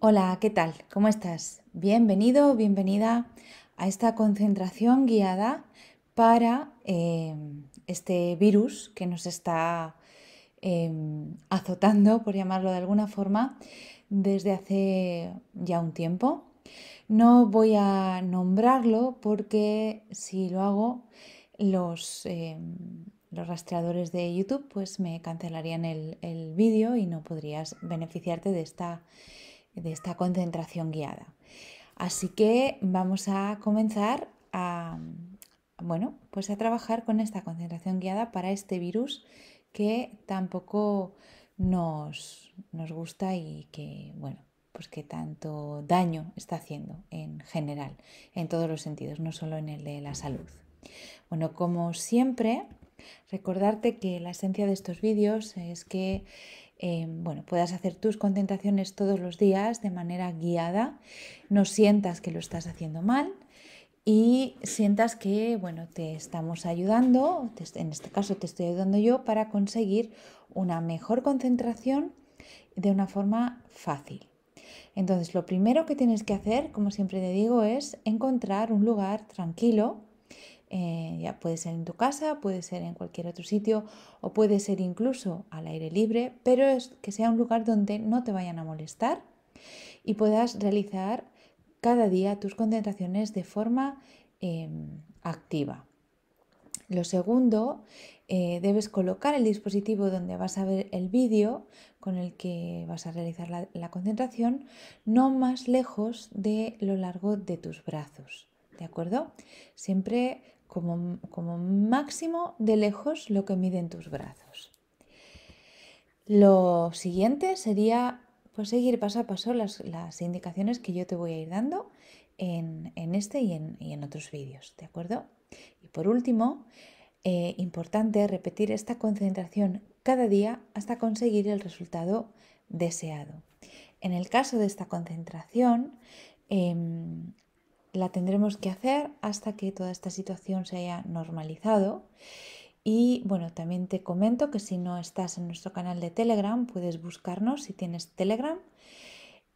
Hola, ¿qué tal? ¿Cómo estás? Bienvenido, bienvenida a esta concentración guiada para em, este virus que nos está em, azotando, por llamarlo de alguna forma, desde hace ya un tiempo. No voy a nombrarlo porque si lo hago, los, em, rastreadores de YouTube pues me cancelarían el, el vídeo y no podrías beneficiarte de esta de esta concentración guiada. Así que vamos a comenzar a, bueno, pues a trabajar con esta concentración guiada para este virus que tampoco nos, nos gusta y que, bueno, pues que tanto daño está haciendo en general, en todos los sentidos, no solo en el de la salud. Bueno, como siempre, recordarte que la esencia de estos vídeos es que Em, bueno, puedas hacer tus concentraciones todos los días de manera guiada, no sientas que lo estás haciendo mal y sientas que bueno, te estamos ayudando, en este caso te estoy ayudando yo para conseguir una mejor concentración de una forma fácil. Entonces, lo primero que tienes que hacer, como siempre te digo, es encontrar un lugar tranquilo eh, ya puede ser en tu casa, puede ser en cualquier otro sitio o puede ser incluso al aire libre, pero es que sea un lugar donde no te vayan a molestar y puedas realizar cada día tus concentraciones de forma em, activa. Lo segundo, eh, debes colocar el dispositivo donde vas a ver el vídeo con el que vas a realizar la, la concentración, no más lejos de lo largo de tus brazos. ¿De acuerdo? Siempre como, máximo de lejos lo que miden tus brazos. Lo siguiente sería pues, seguir paso a paso las, indicaciones que yo te voy a ir dando en, este y en, otros vídeos, ¿de acuerdo? Y por último, eh, importante repetir esta concentración cada día hasta conseguir el resultado deseado. En el caso de esta concentración, em, la tendremos que hacer hasta que toda esta situación se haya normalizado. Y bueno, también te comento que si no estás en nuestro canal de Telegram, puedes buscarnos si tienes Telegram,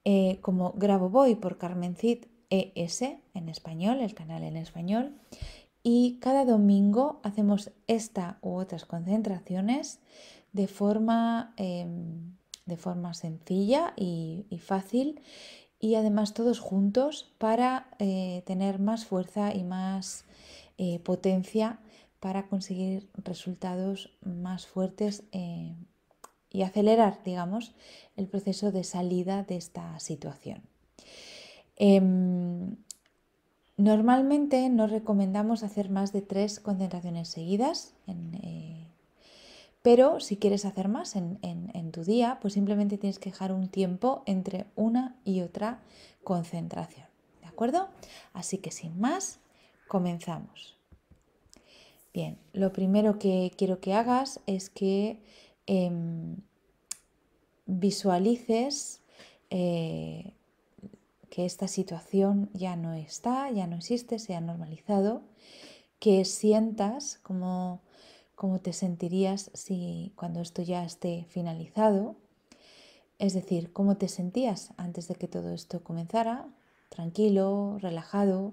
eh, como Grabo voy por Carmencid ES en español, el canal en español. Y cada domingo hacemos esta u otras concentraciones de forma, em, de forma sencilla y fácil y además todos juntos para eh, tener más fuerza y más eh, potencia para conseguir resultados más fuertes eh, y acelerar, digamos, el proceso de salida de esta situación. Em, normalmente no recomendamos hacer más de tres concentraciones seguidas pero si quieres hacer más en, tu día, pues simplemente tienes que dejar un tiempo entre una y otra concentración. ¿De acuerdo? Así que sin más, comenzamos. Bien, lo primero que quiero que hagas es que em, visualices eh, que esta situación ya no está, ya no existe, se ha normalizado, que sientas como cómo te sentirías si cuando esto ya esté finalizado, es decir, cómo te sentías antes de que todo esto comenzara, tranquilo, relajado,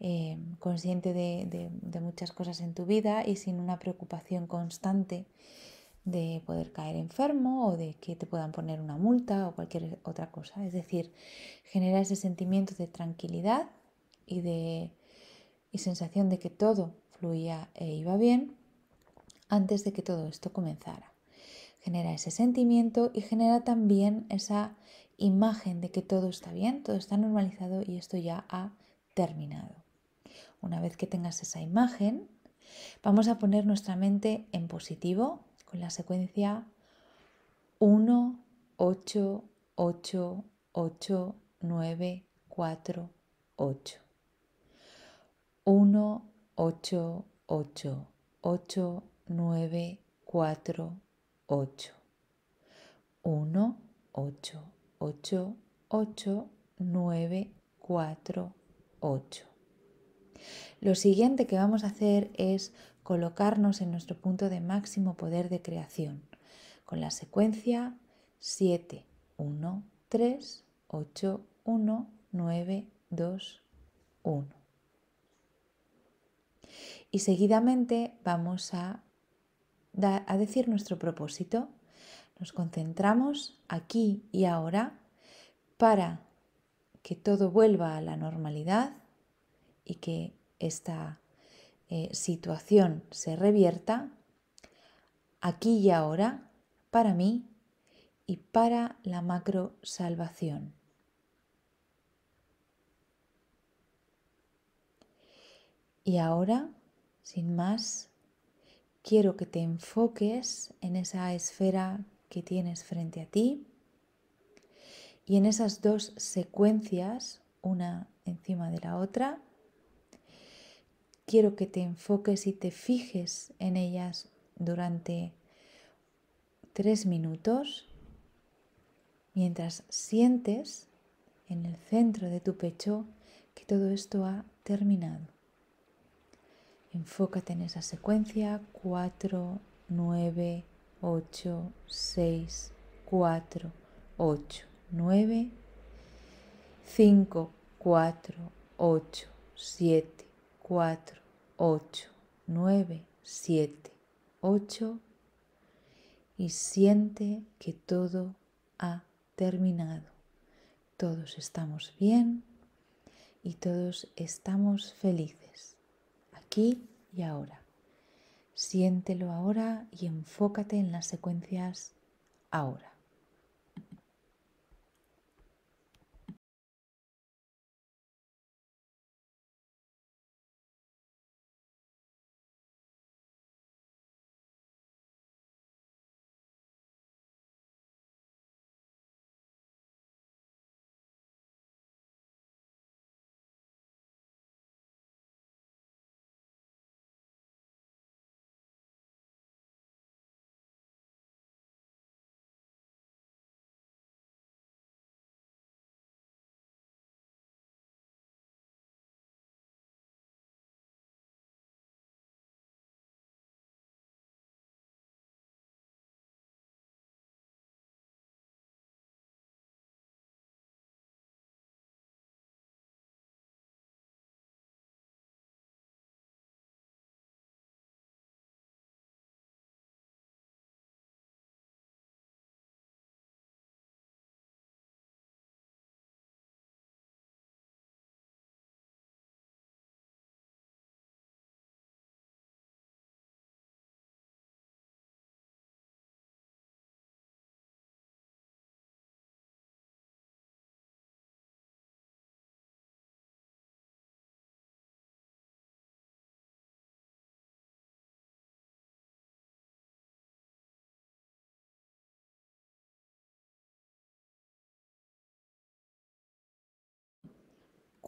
eh, consciente de, muchas cosas en tu vida y sin una preocupación constante de poder caer enfermo o de que te puedan poner una multa o cualquier otra cosa. Es decir, genera ese sentimiento de tranquilidad y de y sensación de que todo fluía e iba bien antes de que todo esto comenzara. Genera ese sentimiento y genera también esa imagen de que todo está bien, todo está normalizado y esto ya ha terminado. Una vez que tengas esa imagen, vamos a poner nuestra mente en positivo con la secuencia 1, 8, 8, 8, 9, 4, 8. 1, 8, 8, 8, 9, 4, 8. 1, 8, 8, 8, 9, 4, 8. Lo siguiente que vamos a hacer es colocarnos en nuestro punto de máximo poder de creación con la secuencia 7, 1, 3, 8, 1, 9, 2, 1. Y seguidamente vamos a a decir nuestro propósito. Nos concentramos aquí y ahora para que todo vuelva a la normalidad y que esta eh, situación se revierta aquí y ahora para mí y para la macro salvación. Y ahora, sin más, quiero que te enfoques en esa esfera que tienes frente a ti y en esas dos secuencias, una encima de la otra, quiero que te enfoques y te fijes en ellas durante tres minutos mientras sientes en el centro de tu pecho que todo esto ha terminado. Enfócate en esa secuencia 4, 9, 8, 6, 4, 8, 9, 5, 4, 8, 7, 4, 8, 9, 7, 8 y siente que todo ha terminado. Todos estamos bien y todos estamos felices aquí y ahora. Siéntelo ahora y enfócate en las secuencias ahora.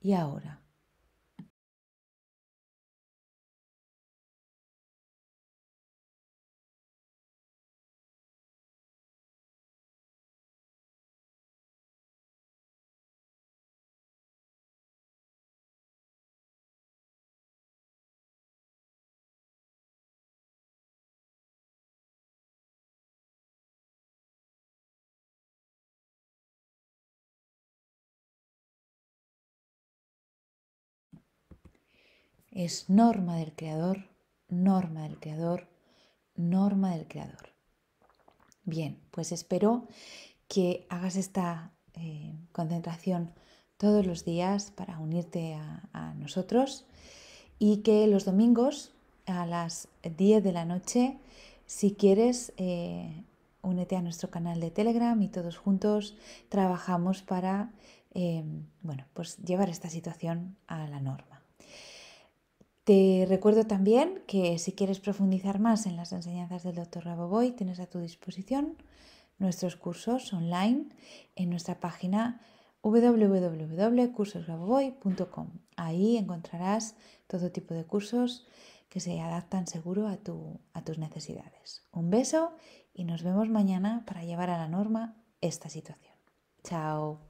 y ahora. Es norma del creador, norma del creador, norma del creador. Bien, pues espero que hagas esta eh, concentración todos los días para unirte a, nosotros y que los domingos a las 10 de la noche, si quieres, eh, únete a nuestro canal de Telegram y todos juntos trabajamos para eh, bueno, pues llevar esta situación a la norma. Te recuerdo también que si quieres profundizar más en las enseñanzas del Dr. Raboboy, tienes a tu disposición nuestros cursos online en nuestra página www.cursosraboboy.com. Ahí encontrarás todo tipo de cursos que se adaptan seguro a tus necesidades. Un beso y nos vemos mañana para llevar a la norma esta situación. Chao.